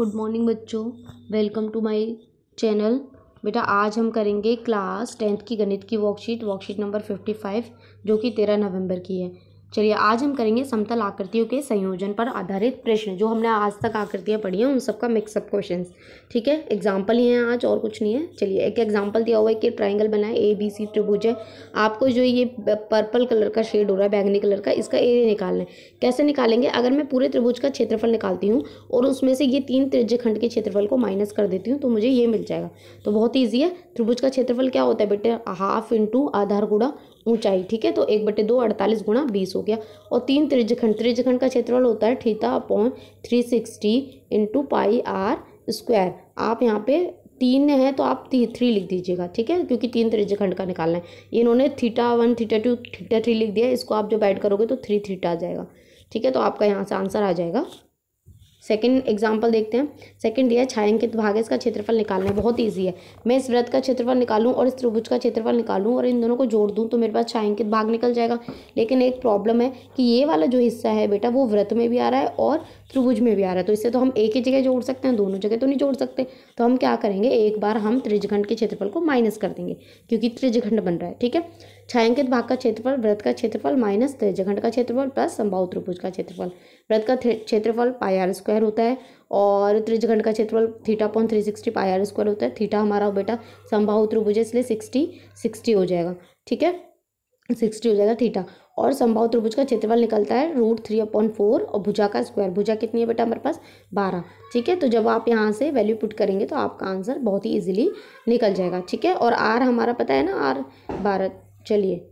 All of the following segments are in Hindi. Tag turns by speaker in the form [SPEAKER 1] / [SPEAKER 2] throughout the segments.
[SPEAKER 1] गुड मॉर्निंग बच्चों वेलकम टू माय चैनल बेटा आज हम करेंगे क्लास टेंथ की गणित की worksheet worksheet number fifty five जो कि तेरह नवंबर की है चलिए आज हम करेंगे समतल आकृतियों के संयोजन पर आधारित प्रश्न जो हमने आज तक आकृतियाँ पढ़ी हैं उन सबका मिक्सअप क्वेश्चन ठीक है एग्जाम्पल ही हैं आज और कुछ नहीं है चलिए एक एग्जाम्पल दिया हुआ है कि ट्राइंगल बना है ए बी सी त्रिभुज है आपको जो ये पर्पल कलर का शेड हो रहा है बैंगनी कलर का इसका एरिया निकालना है कैसे निकालेंगे अगर मैं पूरे त्रिभुज का क्षेत्रफल निकालती हूँ और उसमें से ये तीन त्रिज खंड के क्षेत्रफल को माइनस कर देती हूँ तो मुझे ये मिल जाएगा तो बहुत ईजी है त्रिभुज का क्षेत्रफल क्या होता है बेटे हाफ इंटू आधार गुड़ा ऊंचाई ठीक है तो एक बटे दो अड़तालीस गुणा बीस हो गया और तीन त्रिजखंड त्रिजखंड का क्षेत्रफल होता है theta upon three sixty into pi R square आप यहाँ पे तीन है तो आप थ्री थ्री लिख दीजिएगा ठीक है क्योंकि तीन त्रिजखंड का निकालना है इन्होंने theta one theta two theta three लिख दिया इसको आप जब ऐड करोगे तो थ्री थीटा आ जाएगा ठीक है तो आपका यहाँ से आंसर आ जाएगा सेकंड एग्जांपल देखते हैं सेकंड दिया है छायांकित भाग है इसका क्षेत्रफल निकालना बहुत ईजी है मैं इस व्रत का क्षेत्रफल निकालूँ और इस त्रिभुज का क्षेत्रफल निकालूँ और इन दोनों को जोड़ दूँ तो मेरे पास छायांकित भाग निकल जाएगा लेकिन एक प्रॉब्लम है कि ये वाला जो हिस्सा है बेटा वो व्रत में भी आ रहा है और त्रिभुज में भी आ रहा है तो इससे तो हम एक ही जगह जोड़ सकते हैं दोनों जगह तो नहीं जोड़ सकते तो हम क्या करेंगे एक बार हम त्रिजखंड के क्षेत्रफल को माइनस कर देंगे क्योंकि त्रिजखंड बन रहा है ठीक है छायांकित भाग का क्षेत्रफल व्रत का क्षेत्रफल माइनस त्रिजखंड का क्षेत्रफल प्लस संभाव त्रिभुज का क्षेत्रफल व्रत का क्षेत्रफल पाई आर स्क्वायर होता है और त्रिजखंड का क्षेत्रफल theta point three sixty pi R square होता है थीटा हमारा बेटा संभाव त्रिभुज है इसलिए सिक्सटी सिक्सटी हो जाएगा ठीक है सिक्सटी हो जाएगा थीटा और संभाव त्रिभुज का क्षेत्रफल निकलता है रूट थ्री अपॉन फोर और भुजा का स्क्वायर भुजा कितनी है बेटा हमारे पास बारह ठीक है तो जब आप यहाँ से वैल्यू पुट करेंगे तो आपका आंसर बहुत ही ईजिली निकल जाएगा ठीक है और आर हमारा पता है ना आर बारह चलिए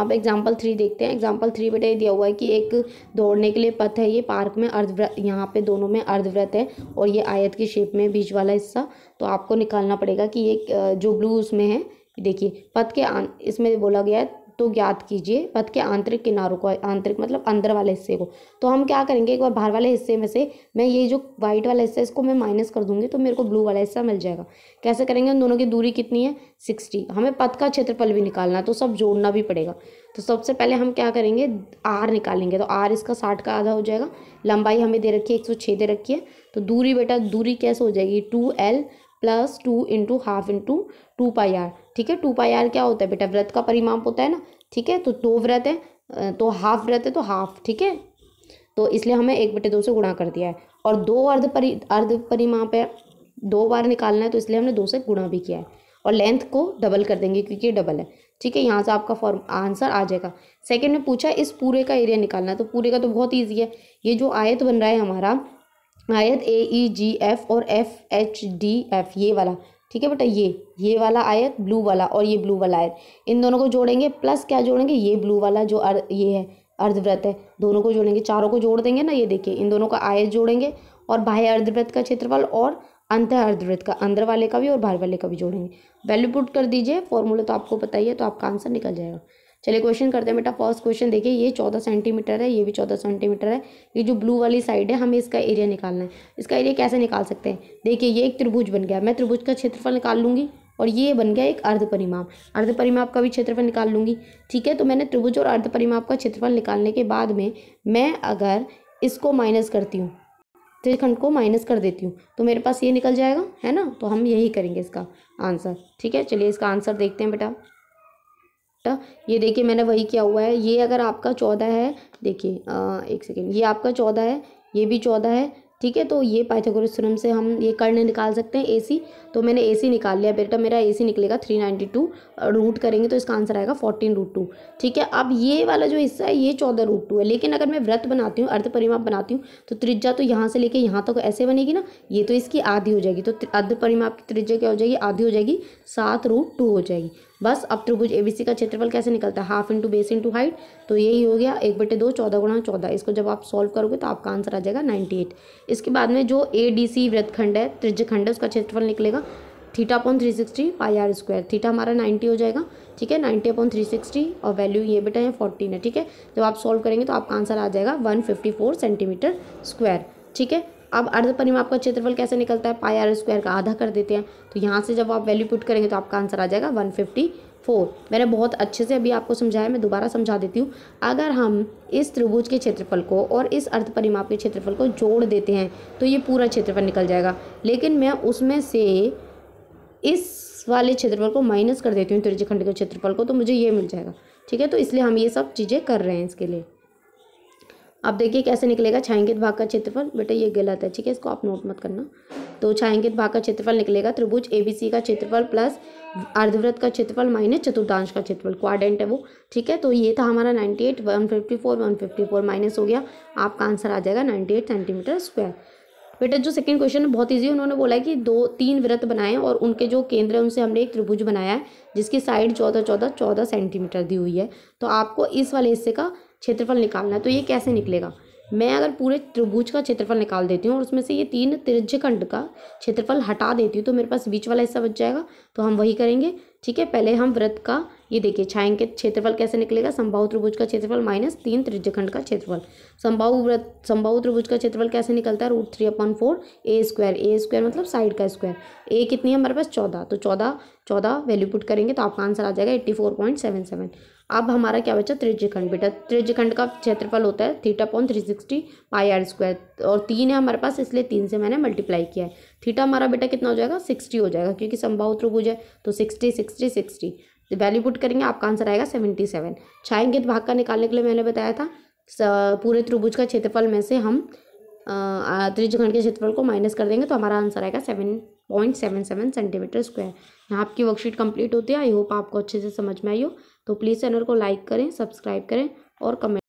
[SPEAKER 1] आप एग्जाम्पल थ्री देखते हैं एग्जाम्पल थ्री बेटा ये दिया हुआ है कि एक दौड़ने के लिए पथ है ये पार्क में अर्धव्रत यहाँ पे दोनों में अर्धव्रत है और ये आयत की शेप में बीच वाला हिस्सा तो आपको निकालना पड़ेगा कि ये जो ब्लू उसमें है देखिए पथ के आन इसमें बोला गया है तो ज्ञात कीजिए पथ के आंतरिक किनारों को आंतरिक मतलब अंदर वाले हिस्से को तो हम क्या करेंगे एक बार बाहर वाले हिस्से में से मैं ये जो व्हाइट वाला हिस्सा है इसको मैं माइनस कर दूंगी तो मेरे को ब्लू वाला हिस्सा मिल जाएगा कैसे करेंगे उन दोनों की दूरी कितनी है सिक्सटी हमें पथ का क्षेत्रफल भी निकालना है तो सब जोड़ना भी पड़ेगा तो सबसे पहले हम क्या करेंगे आर निकालेंगे तो आर इसका साठ का आधा हो जाएगा लंबाई हमें दे रखी है एक सौ छः दे रखी है तो दूरी बेटा दूरी कैसे हो जाएगी two L plus two into half into two pi R ठीक है टू पाई आर क्या होता है बेटा व्रत का परिमाप होता है ना ठीक है तो दो व्रत तो है तो हाफ व्रत है तो हाफ ठीक है तो इसलिए हमें एक बटे दो से गुणा कर दिया है और दो अर्ध परि अर्ध परिमाप है दो बार निकालना है तो इसलिए हमने दो से गुणा भी किया है और लेंथ को डबल कर देंगे क्योंकि ये डबल है ठीक है यहाँ से आपका फॉर्म आंसर आ जाएगा सेकेंड में पूछा इस पूरे का एरिया निकालना है तो पूरे का तो बहुत ईजी है ये जो आयत बन रहा है हमारा आयत ए ई जी एफ और एफ एच डी एफ ये वाला ठीक है बेटा ये ये वाला आयत ब्लू वाला और ये ब्लू वाला आयत इन दोनों को जोड़ेंगे प्लस क्या जोड़ेंगे ये ब्लू वाला जो अर, ये है अर्धव्रत है दोनों को जोड़ेंगे चारों को जोड़ देंगे ना ये देखिए इन दोनों का आयत जोड़ेंगे और बाह्य अर्धव्रत का क्षेत्रफल और अंत अर्धव्रत का अंदर वाले का भी और बाहर वाले का भी जोड़ेंगे वैल्यू पुट कर दीजिए फॉर्मूला तो आपको पता ही है तो आपका आंसर निकल जाएगा चलिए क्वेश्चन करते हैं बेटा फर्स्ट क्वेश्चन देखिए ये चौदह सेंटीमीटर है ये भी चौदह सेंटीमीटर है ये जो ब्लू वाली साइड है हमें इसका एरिया निकालना है इसका एरिया कैसे निकाल सकते हैं देखिए ये एक त्रिभुज बन गया मैं त्रिभुज का क्षेत्रफल निकाल लूँगी और ये बन गया एक अर्ध परिमाप अर्ध परिमाप का भी क्षेत्रफल निकाल लूँगी ठीक है तो मैंने त्रिभुज और अर्ध परिमाप का क्षेत्रफल निकालने के बाद में मैं अगर इसको माइनस करती हूँ त्रिखंड को माइनस कर देती हूँ तो मेरे पास ये निकल जाएगा है ना तो हम यही करेंगे इसका आंसर ठीक है चलिए इसका आंसर देखते हैं बेटा ये देखिए मैंने वही किया हुआ है ये अगर आपका चौदह है देखिए एक सेकेंड ये आपका चौदह है ये भी चौदह है ठीक है तो ये पाइथागोरस थ्योरम से हम ये करने निकाल सकते हैं एसी तो मैंने एसी निकाल लिया बेटा मेरा एसी निकलेगा थ्री नाइन्टी टू रूट करेंगे तो इसका आंसर आएगा फोर्टीन रूट टू ठीक है अब ये वाला जो हिस्सा है ये चौदह रूट टू है लेकिन अगर मैं व्रत बनाती हूँ अर्ध परिमाप बनाती हूँ तो त्रिज्या तो यहाँ से लेके यहाँ तक तो ऐसे बनेगी ना ये तो इसकी आधी हो जाएगी तो अर्ध परिमाप की त्रिजा क्या हो जाएगी आधी हो जाएगी सात रूट टू हो जाएगी बस अब त्रिभुज एबीसी का क्षेत्रफल कैसे निकलता है half into base into height तो यही हो गया एक बटे दो चौदह गुणा चौदह इसको जब आप सॉल्व करोगे तो आपका आंसर आ जाएगा नाइन्टी एट इसके बाद में जो ए डी सी व्रतखंड है त्रिज्यखंड है उसका क्षेत्रफल निकलेगा theta upon three sixty pi R square theta हमारा नाइन्टी हो जाएगा ठीक है नाइन्टी अपॉन थ्री सिक्सटी और वैल्यू ये बेटा यहाँ फोर्टीन है ठीक है जब आप सॉल्व करेंगे तो आपका आंसर आ जाएगा one fifty four centimetre square ठीक है अब अर्ध परिमाप का क्षेत्रफल कैसे निकलता है पाई आर स्क्वायर का आधा कर देते हैं तो यहाँ से जब आप वैल्यू पुट करेंगे तो आपका आंसर आ जाएगा वन फिफ्टी फोर मैंने बहुत अच्छे से अभी आपको समझाया मैं दोबारा समझा देती हूँ अगर हम इस त्रिभुज के क्षेत्रफल को और इस अर्ध परिमाप के क्षेत्रफल को जोड़ देते हैं तो ये पूरा क्षेत्रफल निकल जाएगा लेकिन मैं उसमें से इस वाले क्षेत्रफल को माइनस कर देती हूँ त्रिजखंड के क्षेत्रफल को तो मुझे ये मिल जाएगा ठीक है तो इसलिए हम ये सब चीज़ें कर रहे हैं इसके लिए अब देखिए कैसे निकलेगा छायांकित भाग का क्षेत्रफल बेटा ये गलत है ठीक है इसको आप नोट मत करना तो छायांकित भाग का क्षेत्रफल निकलेगा त्रिभुज एबीसी का क्षेत्रफल प्लस अर्धवृत्त का क्षेत्रफल माइनस चतुर्थांश का क्षेत्रफल क्वाडेंट है वो ठीक है तो ये था हमारा ninety eight one fifty four one fifty four minus हो गया आपका आंसर आ जाएगा नाइन्टी एट सेंटीमीटर स्क्वायर बेटा जो सेकंड क्वेश्चन है बहुत ईजी है उन्होंने बोला है कि दो तीन व्रत बनाए और उनके जो केंद्र है उनसे हमने एक त्रिभुज बनाया है जिसकी साइड चौदह चौदह चौदह सेंटीमीटर दी हुई है तो आपको इस वाले हिस्से का क्षेत्रफल निकालना है तो ये कैसे निकलेगा मैं अगर पूरे त्रिभुज का क्षेत्रफल निकाल देती हूँ और उसमें से ये तीन त्रिज्यखंड का क्षेत्रफल हटा देती हूँ तो मेरे पास बीच वाला हिस्सा बच जाएगा तो हम वही करेंगे ठीक है पहले हम व्रत का ये देखिए छायांकित क्षेत्रफल कैसे निकलेगा संभाव त्रिभुज का क्षेत्रफल माइनस तीन त्रिज्यखंड का क्षेत्रफल संभाव व्रत संभाव त्रिभुज का क्षेत्रफल कैसे निकलता है root three upon four A square A square मतलब साइड का स्क्वायर ए कितनी है हमारे पास चौदह तो चौदह चौदह वैल्यू पुट करेंगे तो आपका आंसर आ जाएगा eighty four point seven seven अब हमारा क्या बचा त्रिज्यखंड बेटा त्रिज्यखंड का क्षेत्रफल होता है theta point three sixty pi R square और तीन है हमारे पास इसलिए तीन से मैंने मल्टीप्लाई किया है थीटा हमारा बेटा कितना हो जाएगा सिक्सटी हो जाएगा क्योंकि संभाव त्रिभुज है तो sixty sixty sixty value put करेंगे आपका आंसर आएगा सेवेंटी सेवन छायांकित भाग का निकालने के लिए मैंने बताया था पूरे त्रिभुज का क्षेत्रफल में से हम त्रिजखंड के क्षेत्रफल को माइनस कर देंगे तो हमारा आंसर आएगा seven point seven seven centimetre square यहाँ आपकी वर्कशीट कंप्लीट होती है आई होप आपको अच्छे से समझ में आई हो तो प्लीज़ चैनल को लाइक करें सब्सक्राइब करें और कमेंट